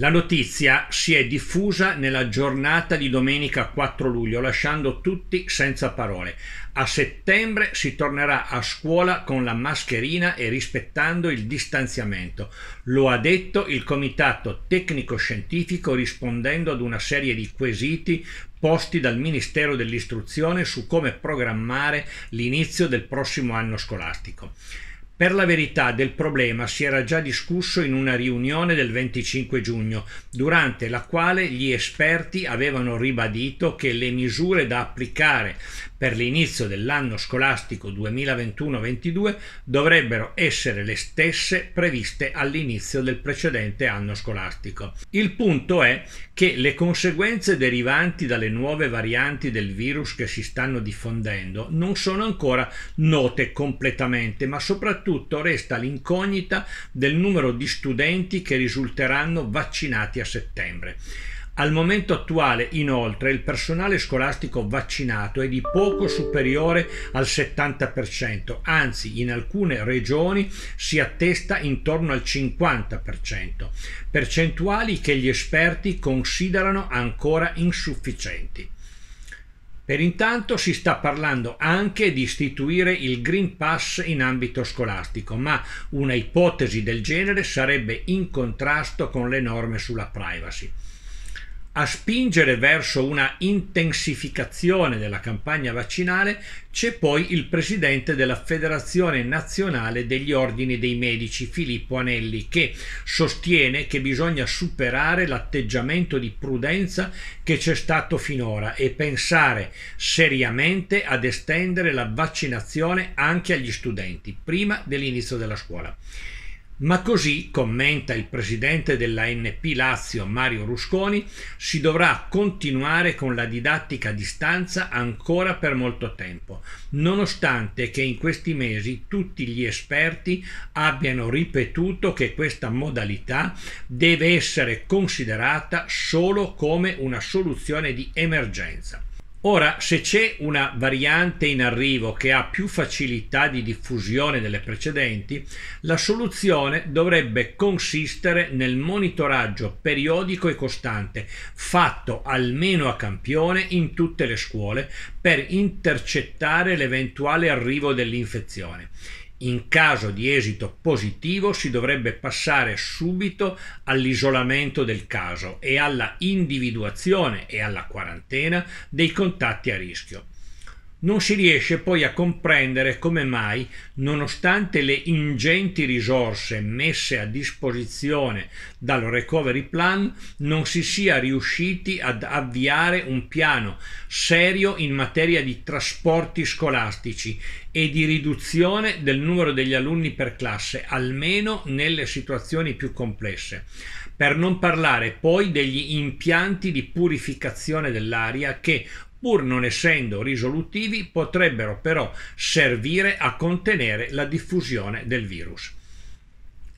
La notizia si è diffusa nella giornata di domenica 4 luglio, lasciando tutti senza parole. A settembre si tornerà a scuola con la mascherina e rispettando il distanziamento. Lo ha detto il Comitato Tecnico Scientifico rispondendo ad una serie di quesiti posti dal Ministero dell'Istruzione su come programmare l'inizio del prossimo anno scolastico. Per la verità del problema si era già discusso in una riunione del 25 giugno, durante la quale gli esperti avevano ribadito che le misure da applicare per l'inizio dell'anno scolastico 2021-22 dovrebbero essere le stesse previste all'inizio del precedente anno scolastico. Il punto è che le conseguenze derivanti dalle nuove varianti del virus che si stanno diffondendo non sono ancora note completamente, ma soprattutto resta l'incognita del numero di studenti che risulteranno vaccinati a settembre. Al momento attuale, inoltre, il personale scolastico vaccinato è di poco superiore al 70%, anzi in alcune regioni si attesta intorno al 50%, percentuali che gli esperti considerano ancora insufficienti. Per intanto si sta parlando anche di istituire il Green Pass in ambito scolastico, ma una ipotesi del genere sarebbe in contrasto con le norme sulla privacy a spingere verso una intensificazione della campagna vaccinale c'è poi il presidente della Federazione Nazionale degli Ordini dei Medici, Filippo Anelli, che sostiene che bisogna superare l'atteggiamento di prudenza che c'è stato finora e pensare seriamente ad estendere la vaccinazione anche agli studenti, prima dell'inizio della scuola. Ma così, commenta il presidente dell'ANP Lazio Mario Rusconi, si dovrà continuare con la didattica a distanza ancora per molto tempo, nonostante che in questi mesi tutti gli esperti abbiano ripetuto che questa modalità deve essere considerata solo come una soluzione di emergenza. Ora, se c'è una variante in arrivo che ha più facilità di diffusione delle precedenti, la soluzione dovrebbe consistere nel monitoraggio periodico e costante, fatto almeno a campione in tutte le scuole, per intercettare l'eventuale arrivo dell'infezione. In caso di esito positivo si dovrebbe passare subito all'isolamento del caso e alla individuazione e alla quarantena dei contatti a rischio. Non si riesce poi a comprendere come mai, nonostante le ingenti risorse messe a disposizione dal Recovery Plan, non si sia riusciti ad avviare un piano serio in materia di trasporti scolastici e di riduzione del numero degli alunni per classe, almeno nelle situazioni più complesse. Per non parlare poi degli impianti di purificazione dell'aria che pur non essendo risolutivi, potrebbero però servire a contenere la diffusione del virus.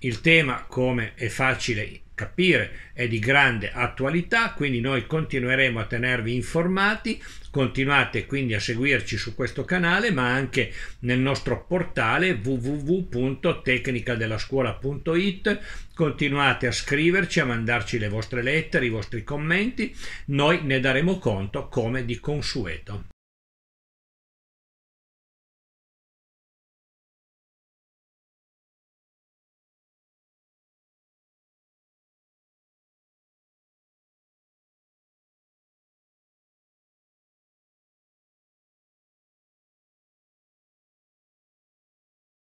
Il tema, come è facile capire è di grande attualità, quindi noi continueremo a tenervi informati, continuate quindi a seguirci su questo canale ma anche nel nostro portale www.tecnicadellascuola.it continuate a scriverci, a mandarci le vostre lettere, i vostri commenti, noi ne daremo conto come di consueto.